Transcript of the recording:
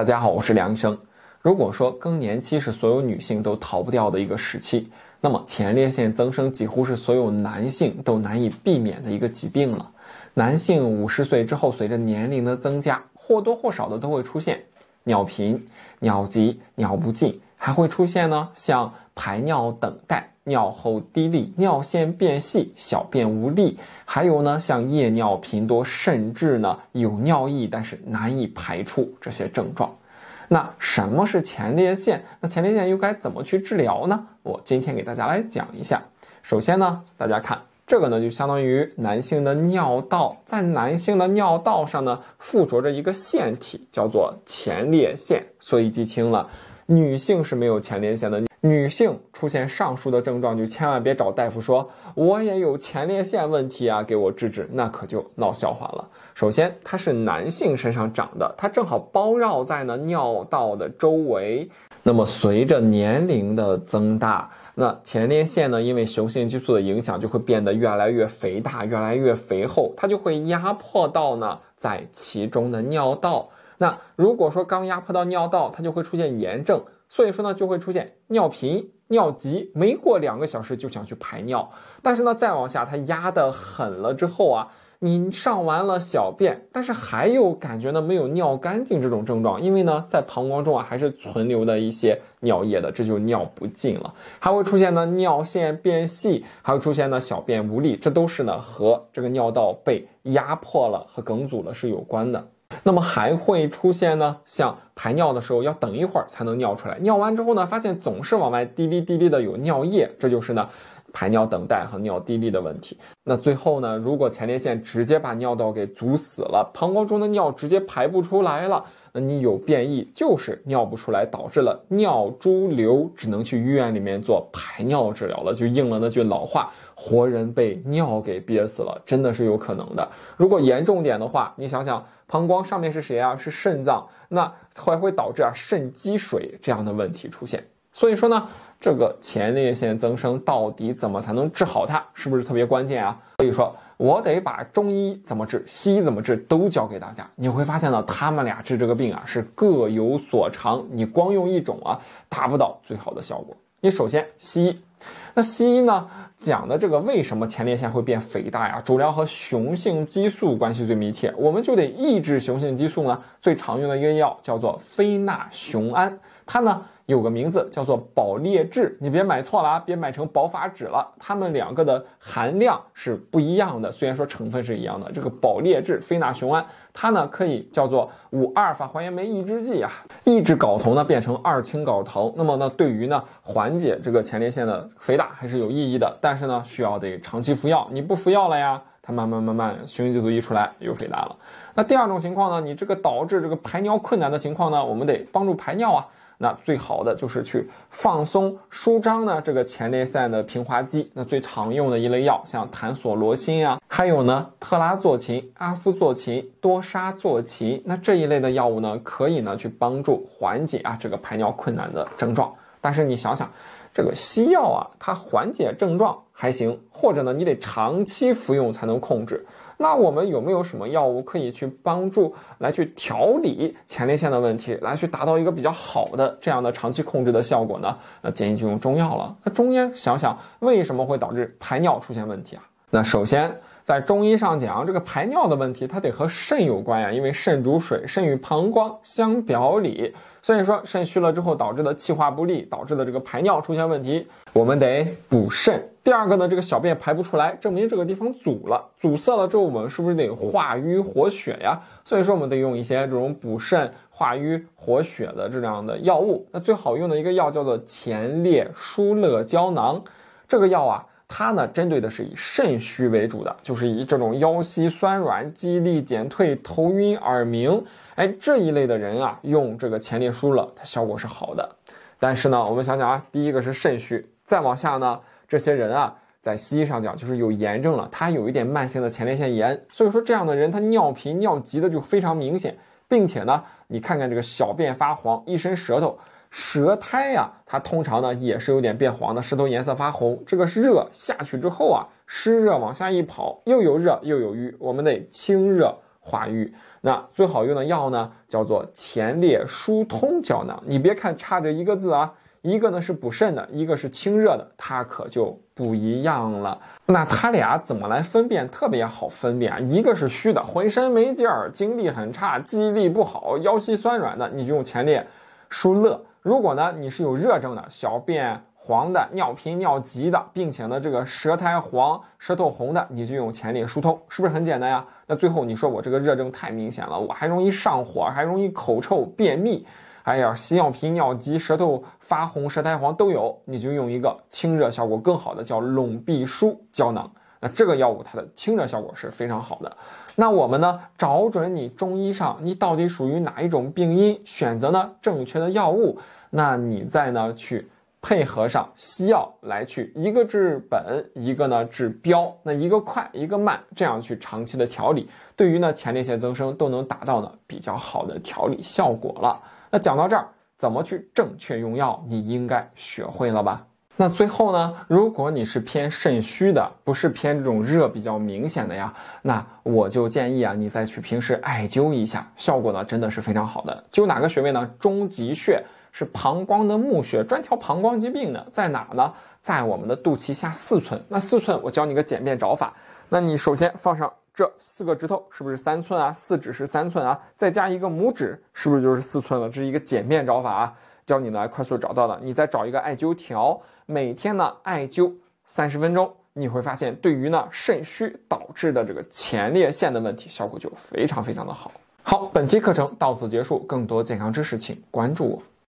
大家好，我是梁医生。如果说更年期是所有女性都逃不掉的一个时期，那么前列腺增生几乎是所有男性都难以避免的一个疾病了。男性五十岁之后，随着年龄的增加，或多或少的都会出现尿频、尿急、尿不尽，还会出现呢像。排尿等待、尿后滴沥、尿线变细、小便无力，还有呢，像夜尿频多，甚至呢有尿意但是难以排出这些症状。那什么是前列腺？那前列腺又该怎么去治疗呢？我今天给大家来讲一下。首先呢，大家看这个呢，就相当于男性的尿道，在男性的尿道上呢附着着一个腺体，叫做前列腺。所以记清了。女性是没有前列腺的，女性出现上述的症状，就千万别找大夫说“我也有前列腺问题啊，给我治治”，那可就闹笑话了。首先，它是男性身上长的，它正好包绕在呢尿道的周围。那么，随着年龄的增大，那前列腺呢，因为雄性激素的影响，就会变得越来越肥大、越来越肥厚，它就会压迫到呢在其中的尿道。那如果说刚压迫到尿道，它就会出现炎症，所以说呢，就会出现尿频、尿急，没过两个小时就想去排尿。但是呢，再往下它压的狠了之后啊，你上完了小便，但是还有感觉呢没有尿干净这种症状，因为呢在膀胱中啊还是存留的一些尿液的，这就尿不尽了。还会出现呢尿线变细，还会出现呢小便无力，这都是呢和这个尿道被压迫了和梗阻了是有关的。那么还会出现呢，像排尿的时候要等一会儿才能尿出来，尿完之后呢，发现总是往外滴滴滴滴的有尿液，这就是呢排尿等待和尿滴沥的问题。那最后呢，如果前列腺直接把尿道给堵死了，膀胱中的尿直接排不出来了。那你有变异，就是尿不出来，导致了尿潴留，只能去医院里面做排尿治疗了。就应了那句老话，活人被尿给憋死了，真的是有可能的。如果严重点的话，你想想，膀胱上面是谁啊？是肾脏，那还会导致啊肾积水这样的问题出现。所以说呢，这个前列腺增生到底怎么才能治好它，是不是特别关键啊？所以说，我得把中医怎么治，西医怎么治都教给大家。你会发现呢，他们俩治这个病啊，是各有所长，你光用一种啊，达不到最好的效果。你首先西医，那西医呢讲的这个为什么前列腺会变肥大呀，主疗和雄性激素关系最密切，我们就得抑制雄性激素呢。最常用的一个药叫做非那雄胺。它呢有个名字叫做保列治，你别买错了啊，别买成保法酯了。它们两个的含量是不一样的，虽然说成分是一样的。这个保列治非那雄胺，它呢可以叫做五阿尔法还原酶抑制剂啊，抑制睾酮呢变成二氢睾酮。那么呢对于呢缓解这个前列腺的肥大还是有意义的，但是呢需要得长期服药，你不服药了呀，它慢慢慢慢雄激素溢出来又肥大了。那第二种情况呢，你这个导致这个排尿困难的情况呢，我们得帮助排尿啊。那最好的就是去放松舒张呢这个前列腺的平滑肌。那最常用的一类药，像坦索罗辛啊，还有呢特拉唑嗪、阿夫唑嗪、多沙唑嗪，那这一类的药物呢，可以呢去帮助缓解啊这个排尿困难的症状。但是你想想。这个西药啊，它缓解症状还行，或者呢，你得长期服用才能控制。那我们有没有什么药物可以去帮助来去调理前列腺的问题，来去达到一个比较好的这样的长期控制的效果呢？那建议就用中药了。那中医想想为什么会导致排尿出现问题啊？那首先。在中医上讲，这个排尿的问题，它得和肾有关呀，因为肾主水，肾与膀胱相表里，所以说肾虚了之后导致的气化不利，导致的这个排尿出现问题，我们得补肾。第二个呢，这个小便排不出来，证明这个地方阻了，阻塞了之后，我们是不是得化瘀活血呀？所以说我们得用一些这种补肾、化瘀、活血的这样的药物。那最好用的一个药叫做前列舒乐胶囊，这个药啊。它呢，针对的是以肾虚为主的，就是以这种腰膝酸软、记忆力减退、头晕耳鸣，哎，这一类的人啊，用这个前列舒了，它效果是好的。但是呢，我们想想啊，第一个是肾虚，再往下呢，这些人啊，在西医上讲就是有炎症了，他有一点慢性的前列腺炎，所以说这样的人他尿频尿急的就非常明显，并且呢，你看看这个小便发黄，一伸舌头。舌苔呀，它通常呢也是有点变黄的，舌头颜色发红。这个热下去之后啊，湿热往下一跑，又有热又有瘀，我们得清热化瘀。那最好用的药呢，叫做前列疏通胶囊。你别看差这一个字啊，一个呢是补肾的，一个是清热的，它可就不一样了。那它俩怎么来分辨？特别好分辨，一个是虚的，浑身没劲儿，精力很差，记忆力不好，腰膝酸软的，你就用前列舒乐。如果呢，你是有热症的，小便黄的，尿频尿急的，并且呢，这个舌苔黄、舌头红的，你就用前列疏通，是不是很简单呀？那最后你说我这个热症太明显了，我还容易上火，还容易口臭、便秘，哎呀，洗尿频、尿急，舌头发红、舌苔黄都有，你就用一个清热效果更好的叫癃必舒胶囊。那这个药物它的清热效果是非常好的。那我们呢，找准你中医上你到底属于哪一种病因，选择呢正确的药物，那你再呢去配合上西药来去一个治本，一个呢治标，那一个快一个慢，这样去长期的调理，对于呢前列腺增生都能达到呢比较好的调理效果了。那讲到这儿，怎么去正确用药，你应该学会了吧？那最后呢，如果你是偏肾虚的，不是偏这种热比较明显的呀，那我就建议啊，你再去平时艾灸一下，效果呢真的是非常好的。灸哪个穴位呢？中极穴是膀胱的募穴，专调膀胱疾病的，在哪呢？在我们的肚脐下四寸。那四寸，我教你个简便找法。那你首先放上这四个指头，是不是三寸啊？四指是三寸啊，再加一个拇指，是不是就是四寸了？这是一个简便找法啊。教你来快速找到的，你再找一个艾灸条，每天呢艾灸三十分钟，你会发现对于呢肾虚导致的这个前列腺的问题，效果就非常非常的好。好，本期课程到此结束，更多健康知识请关注我。